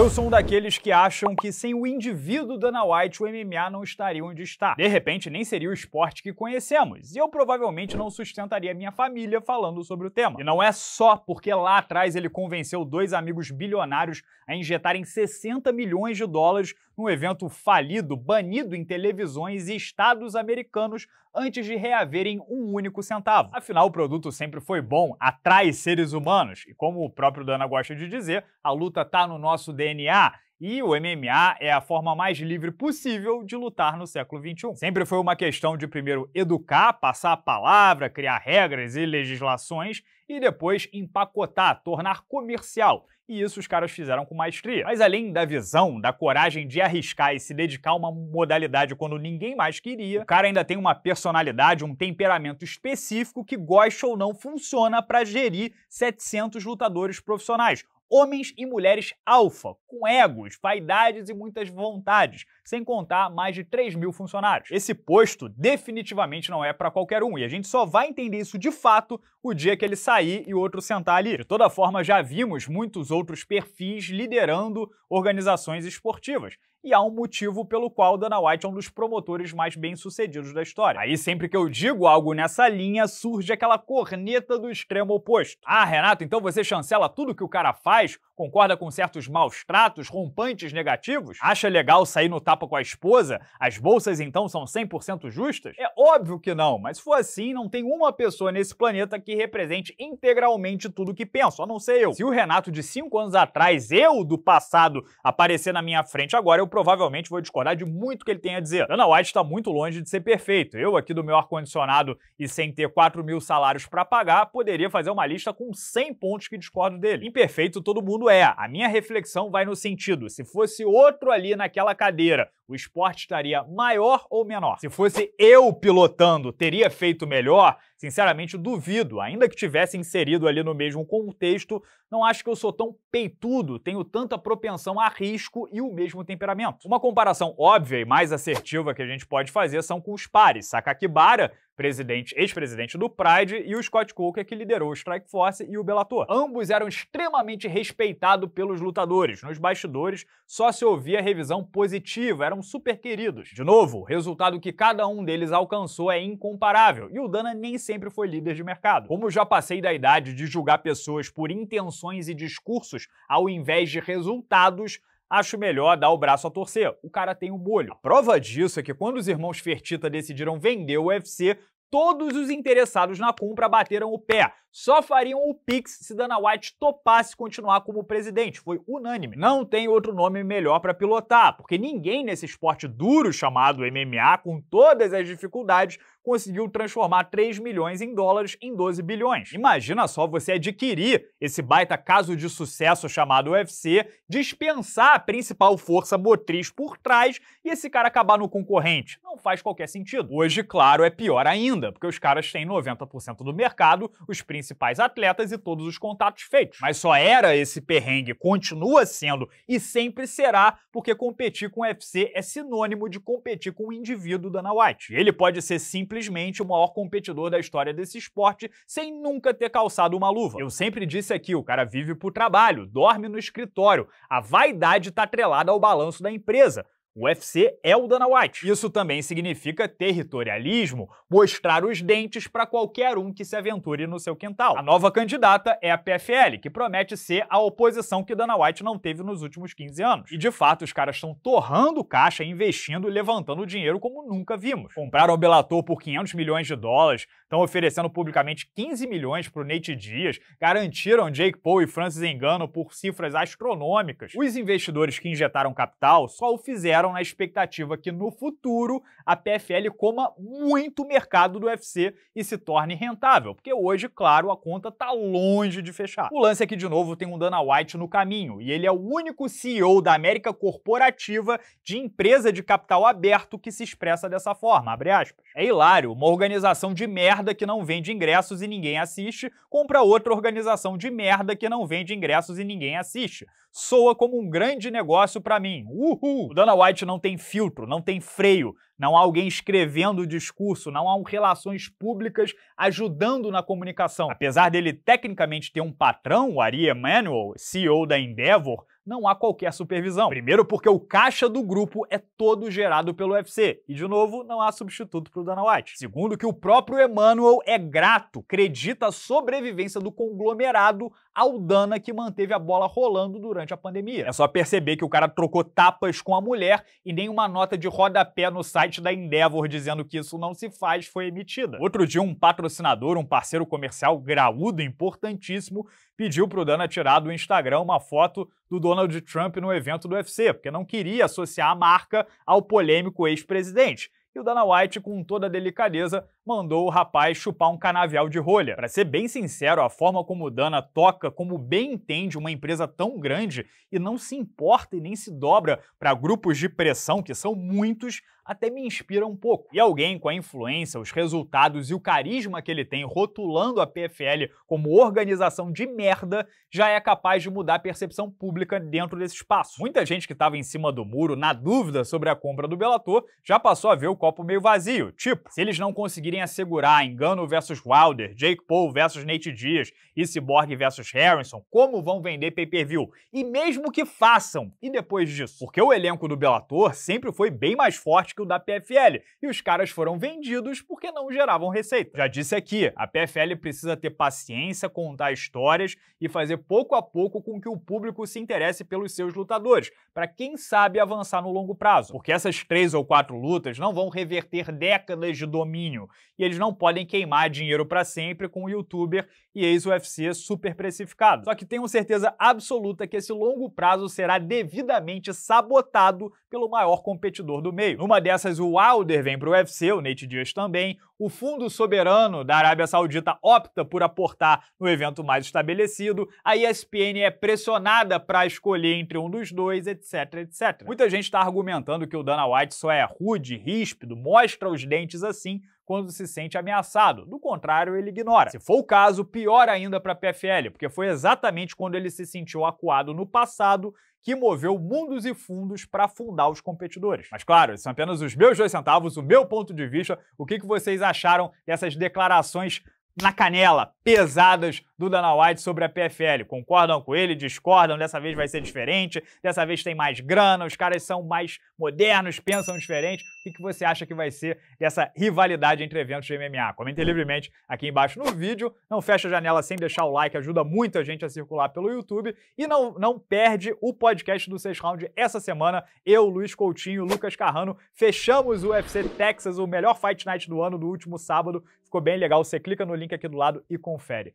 Eu sou um daqueles que acham que sem o indivíduo Dana White o MMA não estaria onde está. De repente, nem seria o esporte que conhecemos, e eu provavelmente não sustentaria minha família falando sobre o tema. E não é só porque lá atrás ele convenceu dois amigos bilionários a injetarem 60 milhões de dólares num evento falido, banido em televisões e estados americanos antes de reaverem um único centavo. Afinal, o produto sempre foi bom, atrai seres humanos, e como o próprio Dana gosta de dizer, a luta tá no nosso DNA. E o MMA é a forma mais livre possível de lutar no século XXI. Sempre foi uma questão de primeiro educar, passar a palavra, criar regras e legislações, e depois empacotar, tornar comercial. E isso os caras fizeram com maestria. Mas além da visão, da coragem de arriscar e se dedicar a uma modalidade quando ninguém mais queria, o cara ainda tem uma personalidade, um temperamento específico que gosta ou não funciona para gerir 700 lutadores profissionais homens e mulheres alfa, com egos, vaidades e muitas vontades, sem contar mais de 3 mil funcionários. Esse posto definitivamente não é para qualquer um, e a gente só vai entender isso de fato o dia que ele sair e o outro sentar ali. De toda forma, já vimos muitos outros perfis liderando organizações esportivas e há um motivo pelo qual Dana White é um dos promotores mais bem-sucedidos da história. Aí sempre que eu digo algo nessa linha, surge aquela corneta do extremo oposto. Ah, Renato, então você chancela tudo que o cara faz Concorda com certos maus tratos, rompantes negativos? Acha legal sair no tapa com a esposa? As bolsas então são 100% justas? É óbvio que não, mas se for assim, não tem uma pessoa nesse planeta que represente integralmente tudo o que penso, a não ser eu. Se o Renato de 5 anos atrás, eu do passado, aparecer na minha frente agora, eu provavelmente vou discordar de muito que ele tem a dizer. Ana White está muito longe de ser perfeito. Eu, aqui do meu ar-condicionado e sem ter 4 mil salários para pagar, poderia fazer uma lista com 100 pontos que discordo dele. Imperfeito todo mundo é, a minha reflexão vai no sentido, se fosse outro ali naquela cadeira, o esporte estaria maior ou menor? Se fosse eu pilotando, teria feito melhor? Sinceramente, duvido. Ainda que tivesse inserido ali no mesmo contexto, não acho que eu sou tão peitudo, tenho tanta propensão a risco e o mesmo temperamento. Uma comparação óbvia e mais assertiva que a gente pode fazer são com os pares. Sakakibara, presidente, ex-presidente do Pride, e o Scott Coker, que liderou o Strike Force e o Bellator. Ambos eram extremamente respeitados pelos lutadores. Nos bastidores, só se ouvia revisão positiva, eram ficaram super queridos. De novo, o resultado que cada um deles alcançou é incomparável, e o Dana nem sempre foi líder de mercado. Como já passei da idade de julgar pessoas por intenções e discursos ao invés de resultados, acho melhor dar o braço a torcer. O cara tem o um bolho. A prova disso é que quando os irmãos Fertita decidiram vender o UFC, todos os interessados na compra bateram o pé. Só fariam o Pix se Dana White topasse continuar como presidente. Foi unânime. Não tem outro nome melhor para pilotar, porque ninguém nesse esporte duro chamado MMA, com todas as dificuldades, conseguiu transformar 3 milhões em dólares em 12 bilhões. Imagina só você adquirir esse baita caso de sucesso chamado UFC, dispensar a principal força motriz por trás e esse cara acabar no concorrente. Não faz qualquer sentido. Hoje, claro, é pior ainda, porque os caras têm 90% do mercado, os principais atletas e todos os contatos feitos. Mas só era esse perrengue, continua sendo e sempre será, porque competir com o UFC é sinônimo de competir com o indivíduo Dana White. Ele pode ser simples simplesmente o maior competidor da história desse esporte sem nunca ter calçado uma luva. Eu sempre disse aqui, o cara vive pro trabalho, dorme no escritório, a vaidade tá atrelada ao balanço da empresa. O UFC é o Dana White. Isso também significa territorialismo, mostrar os dentes para qualquer um que se aventure no seu quintal. A nova candidata é a PFL, que promete ser a oposição que Dana White não teve nos últimos 15 anos. E de fato, os caras estão torrando caixa, investindo e levantando dinheiro como nunca vimos. Compraram o Bellator por 500 milhões de dólares, estão oferecendo publicamente 15 milhões para o Nate Dias, garantiram Jake Paul e Francis Engano por cifras astronômicas. Os investidores que injetaram capital só o fizeram operam na expectativa que no futuro a PFL coma muito o mercado do UFC e se torne rentável, porque hoje, claro, a conta está longe de fechar. O lance aqui é de novo tem um Dana White no caminho, e ele é o único CEO da América Corporativa de empresa de capital aberto que se expressa dessa forma, É hilário, uma organização de merda que não vende ingressos e ninguém assiste, compra outra organização de merda que não vende ingressos e ninguém assiste soa como um grande negócio para mim. Uhul! O Dana White não tem filtro, não tem freio, não há alguém escrevendo o discurso, não há um relações públicas ajudando na comunicação. Apesar dele tecnicamente ter um patrão, o Ari Emanuel, CEO da Endeavor, não há qualquer supervisão. Primeiro porque o caixa do grupo é todo gerado pelo UFC e de novo não há substituto para o Dana White. Segundo que o próprio Emanuel é grato, acredita a sobrevivência do conglomerado Aldana que manteve a bola rolando durante a pandemia. É só perceber que o cara trocou tapas com a mulher e nenhuma nota de rodapé no site da Endeavor dizendo que isso não se faz foi emitida. Outro dia, um patrocinador, um parceiro comercial graúdo, importantíssimo, pediu pro Dana tirar do Instagram uma foto do Donald Trump no evento do UFC, porque não queria associar a marca ao polêmico ex-presidente e o Dana White, com toda a delicadeza, mandou o rapaz chupar um canavial de rolha. Para ser bem sincero, a forma como o Dana toca, como bem entende uma empresa tão grande e não se importa e nem se dobra para grupos de pressão, que são muitos, até me inspira um pouco. E alguém com a influência, os resultados e o carisma que ele tem rotulando a PFL como organização de merda já é capaz de mudar a percepção pública dentro desse espaço. Muita gente que estava em cima do muro, na dúvida sobre a compra do Bellator, já passou a ver o copo meio vazio. Tipo, se eles não conseguirem assegurar Engano versus Wilder, Jake Paul versus Nate Diaz e Cyborg versus Harrison, como vão vender pay-per-view? E mesmo que façam, e depois disso? Porque o elenco do Bellator sempre foi bem mais forte da PFL, e os caras foram vendidos porque não geravam receita. Já disse aqui, a PFL precisa ter paciência, contar histórias e fazer pouco a pouco com que o público se interesse pelos seus lutadores, para quem sabe avançar no longo prazo, porque essas três ou quatro lutas não vão reverter décadas de domínio e eles não podem queimar dinheiro para sempre com o youtuber e ex-UFC super precificado. Só que tenho certeza absoluta que esse longo prazo será devidamente sabotado pelo maior competidor do meio. Numa cabeças, o Alder vem para o UFC, o Nate Dias também. O Fundo Soberano da Arábia Saudita opta por aportar no evento mais estabelecido. A ESPN é pressionada para escolher entre um dos dois, etc, etc. Muita gente está argumentando que o Dana White só é rude, ríspido, mostra os dentes assim quando se sente ameaçado. Do contrário, ele ignora. Se for o caso, pior ainda para a PFL, porque foi exatamente quando ele se sentiu acuado no passado que moveu mundos e fundos para afundar os competidores. Mas claro, são é apenas os meus dois centavos, o meu ponto de vista, o que, que vocês acharam dessas declarações na canela, pesadas do Dana White sobre a PFL. Concordam com ele? Discordam? Dessa vez vai ser diferente? Dessa vez tem mais grana? Os caras são mais modernos, pensam diferente? O que você acha que vai ser dessa rivalidade entre eventos de MMA? Comente livremente aqui embaixo no vídeo. Não fecha a janela sem deixar o like, ajuda muito a gente a circular pelo YouTube. E não, não perde o podcast do 6 Round essa semana. Eu, Luiz Coutinho, Lucas Carrano, fechamos o UFC Texas, o melhor Fight Night do ano, do último sábado. Ficou bem legal, você clica no link aqui do lado e confere.